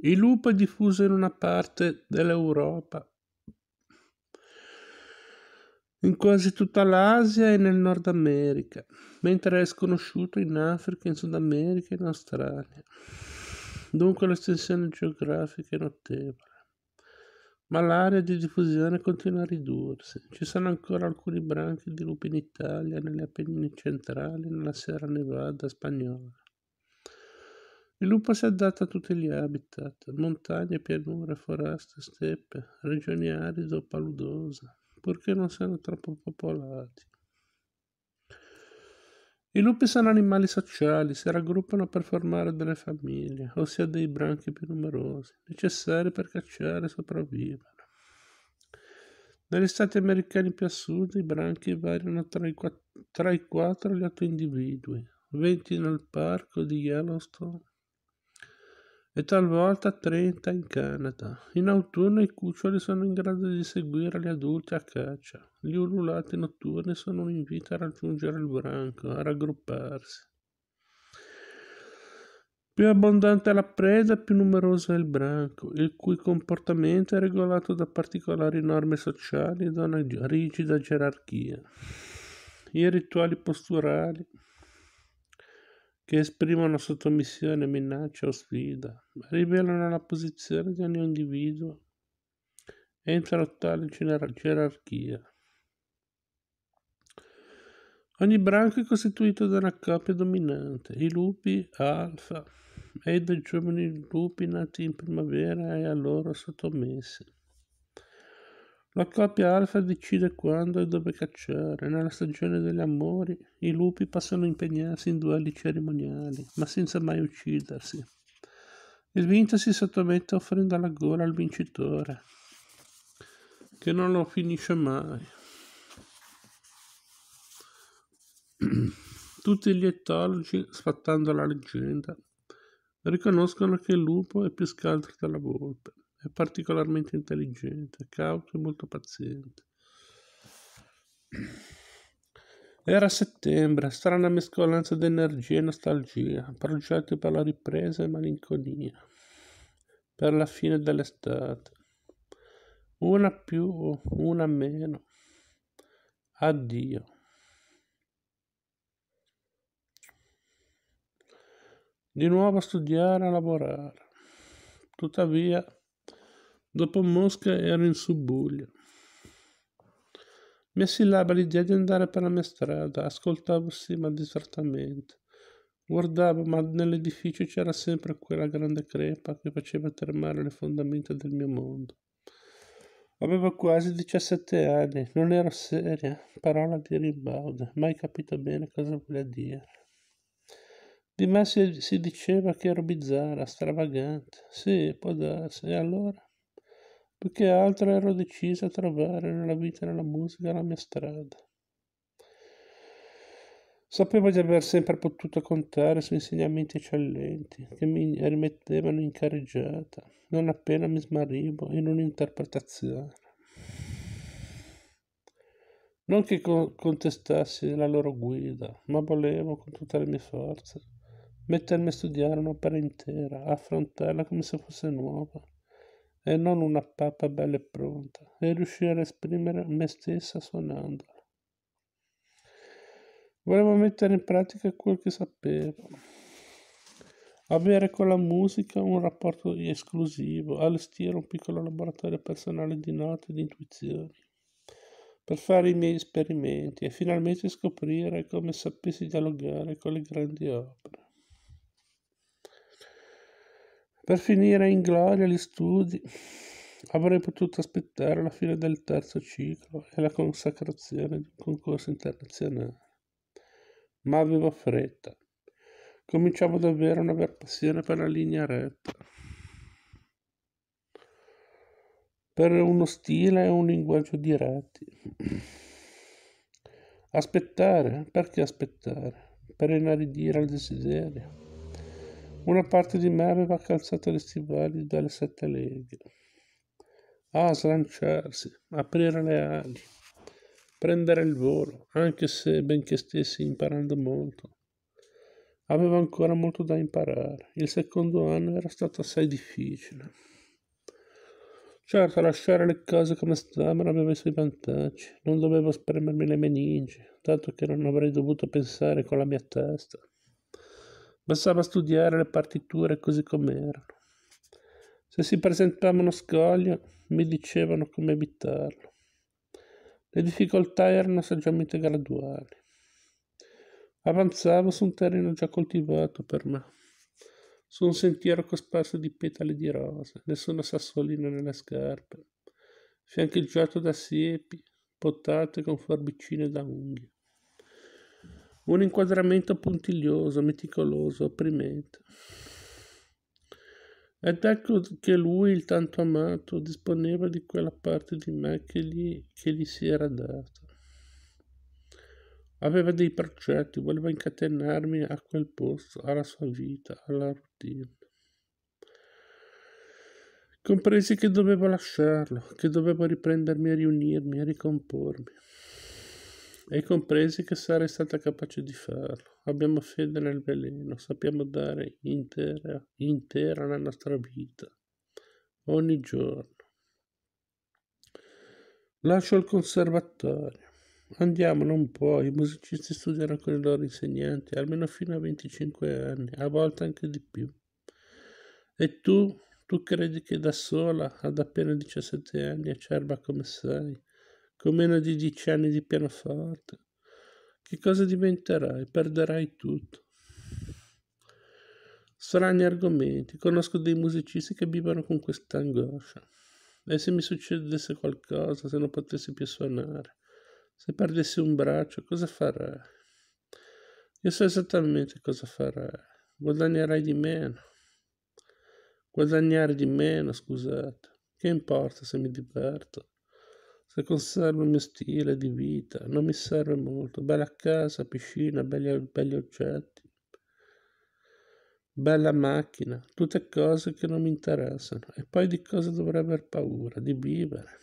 Il lupo è diffuso in una parte dell'Europa, in quasi tutta l'Asia e nel Nord America, mentre è sconosciuto in Africa, in Sud America e in Australia. Dunque l'estensione geografica è notevole. Ma l'area di diffusione continua a ridursi. Ci sono ancora alcuni branchi di lupi in Italia, nelle Appennini centrali e nella Sierra Nevada spagnola. Il lupo si adatta a tutti gli habitat, montagne, pianure, foreste, steppe, regioni aride o paludose, purché non siano troppo popolati. I lupi sono animali sociali, si raggruppano per formare delle famiglie, ossia dei branchi più numerosi, necessari per cacciare e sopravvivere. Negli stati americani più a sud i branchi variano tra i, 4 e gli 8 individui, 20 nel parco di Yellowstone e talvolta 30 in Canada. In autunno i cuccioli sono in grado di seguire gli adulti a caccia. Gli ululati notturni sono un invito a raggiungere il branco, a raggrupparsi. Più abbondante è la preda, più numeroso è il branco, il cui comportamento è regolato da particolari norme sociali e da una rigida gerarchia. I rituali posturali che esprimono sottomissione, minaccia o sfida, rivelano la posizione di ogni individuo entro tale gerarchia. Ogni branco è costituito da una coppia dominante, i lupi alfa, e dai giovani lupi nati in primavera e a loro sottomessi. La coppia alfa decide quando e dove cacciare. Nella stagione degli amori, i lupi possono impegnarsi in duelli cerimoniali, ma senza mai uccidersi. Il vinto si sottomette offrendo la gola al vincitore, che non lo finisce mai. Tutti gli etologi, sfattando la leggenda, riconoscono che il lupo è più scaltro della volpe. È particolarmente intelligente, cauto e molto paziente. Era settembre, strana mescolanza di energia e nostalgia, progetti per la ripresa e malinconia, per la fine dell'estate. Una più, una meno. Addio. Di nuovo a studiare e a lavorare. Tuttavia, Dopo Mosca ero in subbuglio. Mi assillava l'idea di andare per la mia strada, ascoltavo sì ma distrattamente. Guardavo, ma nell'edificio c'era sempre quella grande crepa che faceva tremare le fondamenta del mio mondo. Avevo quasi 17 anni, non ero seria, parola di rimbauda, mai capito bene cosa voleva dire. Di me si, si diceva che ero bizzarra, stravagante. Sì, può darsi, e allora? Più che altro ero deciso a trovare nella vita e nella musica la mia strada. Sapevo di aver sempre potuto contare su insegnamenti eccellenti che mi rimettevano in carreggiata, non appena mi smarrivo in un'interpretazione. Non che contestassi la loro guida, ma volevo con tutte le mie forze mettermi a studiare un'opera intera, affrontarla come se fosse nuova e non una pappa bella e pronta, e riuscire a esprimere me stessa suonandola. Volevo mettere in pratica quel che sapevo. Avere con la musica un rapporto esclusivo, allestire un piccolo laboratorio personale di note e di intuizioni, per fare i miei esperimenti e finalmente scoprire come sapessi dialogare con le grandi opere. Per finire in gloria gli studi avrei potuto aspettare la fine del terzo ciclo e la consacrazione di un concorso internazionale, ma avevo fretta. Cominciavo davvero a non aver passione per la linea retta, per uno stile e un linguaggio diretti. Aspettare, perché aspettare? Per inaridire al desiderio una parte di me aveva calzato gli stivali dalle sette leghe. Ah, slanciarsi, aprire le ali, prendere il volo, anche se benché stessi imparando molto. Avevo ancora molto da imparare. Il secondo anno era stato assai difficile. Certo, lasciare le cose come stavano aveva i suoi vantaggi. Non dovevo spremermi le meningi, tanto che non avrei dovuto pensare con la mia testa. Bastava studiare le partiture così com'erano. Se si presentava uno scoglio, mi dicevano come evitarlo. Le difficoltà erano saggiamente graduali. Avanzavo su un terreno già coltivato per me, su un sentiero cosparso di petali di rose, nessuno sassolino nelle scarpe, fiancheggiato da siepi, potate con forbicine da unghie. Un inquadramento puntiglioso, meticoloso, opprimente. Ed ecco che lui, il tanto amato, disponeva di quella parte di me che gli, che gli si era data. Aveva dei progetti, voleva incatenarmi a quel posto, alla sua vita, alla routine. Compresi che dovevo lasciarlo, che dovevo riprendermi a riunirmi, a ricompormi e compresi che sarei stata capace di farlo. Abbiamo fede nel veleno, sappiamo dare intera, intera la nostra vita, ogni giorno. Lascio il conservatorio. Andiamo, non puoi. I musicisti studiano con i loro insegnanti, almeno fino a 25 anni, a volte anche di più. E tu, tu credi che da sola, ad appena 17 anni, acerba come sei, con meno di dieci anni di pianoforte. Che cosa diventerai? Perderai tutto. Strani argomenti. Conosco dei musicisti che vivono con questa angoscia. E se mi succedesse qualcosa, se non potessi più suonare, se perdessi un braccio, cosa farei? Io so esattamente cosa farei. Guadagnerai di meno. Guadagnare di meno, scusate. Che importa se mi diverto? se conservo il mio stile di vita, non mi serve molto, bella casa, piscina, belli, belli oggetti, bella macchina, tutte cose che non mi interessano. E poi di cosa dovrei aver paura? Di vivere.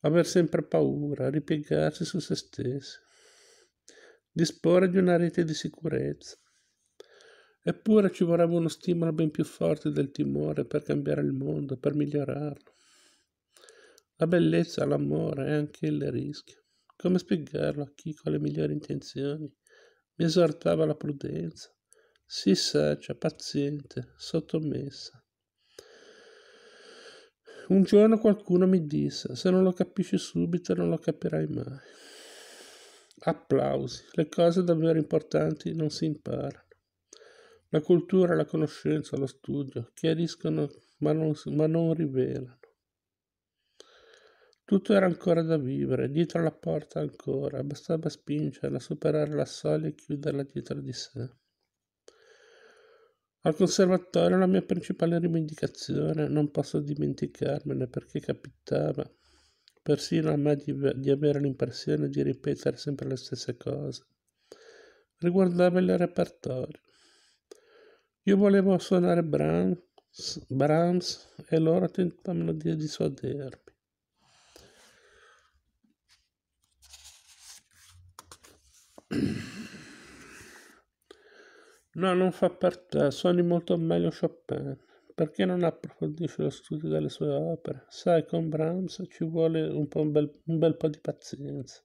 Aver sempre paura, ripiegarsi su se stessi, disporre di una rete di sicurezza. Eppure ci vorrebbe uno stimolo ben più forte del timore per cambiare il mondo, per migliorarlo. La bellezza, l'amore e anche il rischio. Come spiegarlo a chi con le migliori intenzioni mi esortava la prudenza? Si saggia, cioè, paziente, sottomessa. Un giorno qualcuno mi disse, se non lo capisci subito non lo capirai mai. Applausi, le cose davvero importanti non si imparano. La cultura, la conoscenza, lo studio chiariscono ma non, ma non rivelano. Tutto era ancora da vivere, dietro la porta ancora, bastava spingerla, superare la soglia e chiuderla dietro di sé. Al conservatorio la mia principale rivendicazione, non posso dimenticarmene perché capitava, persino a me di, di avere l'impressione di ripetere sempre le stesse cose, riguardava il repertorio. Io volevo suonare Brahms, Brahms e loro tentavano di dissuadermi. No, non fa per te, suoni molto meglio Chopin. Perché non approfondisci lo studio delle sue opere? Sai, con Brahms ci vuole un, un, bel, un bel po' di pazienza.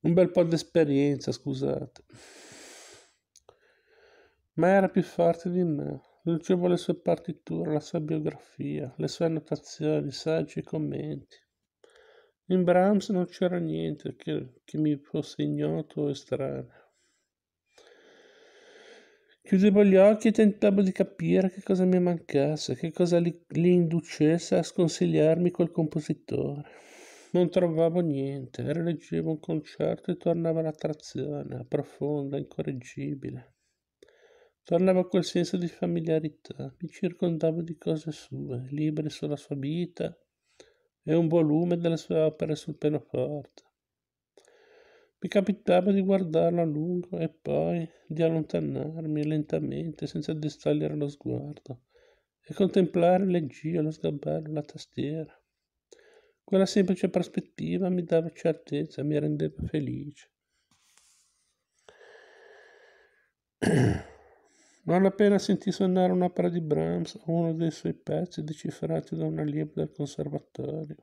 Un bel po' di esperienza, scusate. Ma era più forte di me. Leggevo le sue partiture, la sua biografia, le sue annotazioni, saggi e commenti. In Brahms non c'era niente che, che mi fosse ignoto o estraneo. Chiudevo gli occhi e tentavo di capire che cosa mi mancasse, che cosa li, li inducesse a sconsigliarmi quel compositore. Non trovavo niente, rileggevo un concerto e tornava l'attrazione, profonda, incorreggibile. Tornava quel senso di familiarità, mi circondavo di cose sue, libri sulla sua vita e un volume delle sue opere sul pianoforte. Mi capitava di guardarlo a lungo e poi di allontanarmi lentamente senza distogliere lo sguardo e contemplare le giro, lo sgabello, la tastiera. Quella semplice prospettiva mi dava certezza, mi rendeva felice. Non appena sentì suonare un'opera di Brahms o uno dei suoi pezzi decifrati da un allievo del conservatorio,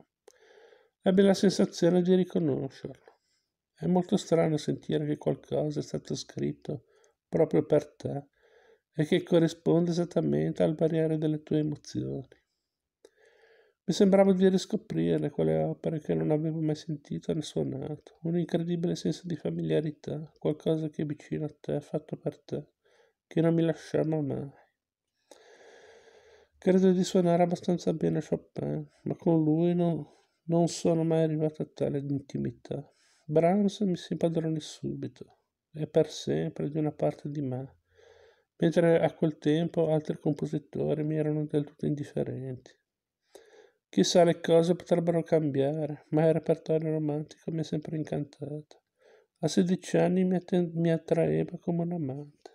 ebbe la sensazione di riconoscerlo. È molto strano sentire che qualcosa è stato scritto proprio per te e che corrisponde esattamente al barriere delle tue emozioni. Mi sembrava di riscoprire quelle opere che non avevo mai sentito né suonato, un incredibile senso di familiarità, qualcosa che è vicino a te, fatto per te, che non mi lasciava mai. Credo di suonare abbastanza bene Chopin, ma con lui no, non sono mai arrivato a tale intimità. Browns mi si padrone subito e per sempre di una parte di me, mentre a quel tempo altri compositori mi erano del tutto indifferenti. Chissà le cose potrebbero cambiare, ma il repertorio romantico mi ha sempre incantato. A 16 anni mi, att- mi attraeva come un amante.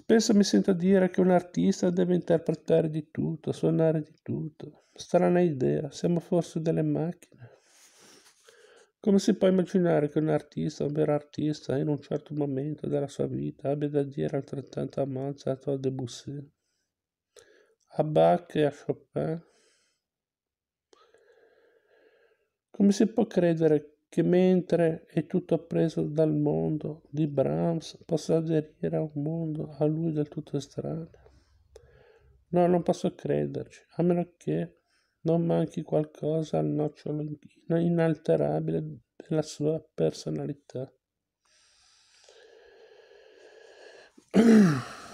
Spesso mi sento dire che un artista deve interpretare di tutto, suonare di tutto. Strana idea, siamo forse delle macchine. Come si può immaginare che un artista, un vero artista, in un certo momento della sua vita abbia da dire altrettanto a Mozart o a Debussy, a Bach e a Chopin? Come si può credere che mentre è tutto appreso dal mondo di Brahms possa aderire a un mondo a lui del tutto estraneo. No, non posso crederci, a meno che non manchi qualcosa al nocciolo inalterabile della sua personalità.